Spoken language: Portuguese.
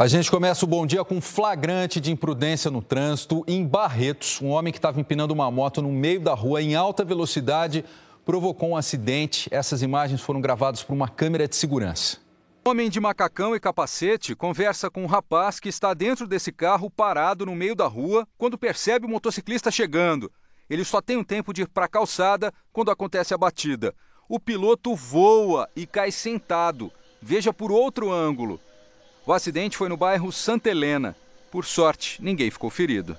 A gente começa o bom dia com um flagrante de imprudência no trânsito. Em Barretos, um homem que estava empinando uma moto no meio da rua em alta velocidade provocou um acidente. Essas imagens foram gravadas por uma câmera de segurança. Homem de macacão e capacete conversa com um rapaz que está dentro desse carro parado no meio da rua quando percebe o motociclista chegando. Ele só tem um tempo de ir para a calçada quando acontece a batida. O piloto voa e cai sentado. Veja por outro ângulo. O acidente foi no bairro Santa Helena. Por sorte, ninguém ficou ferido.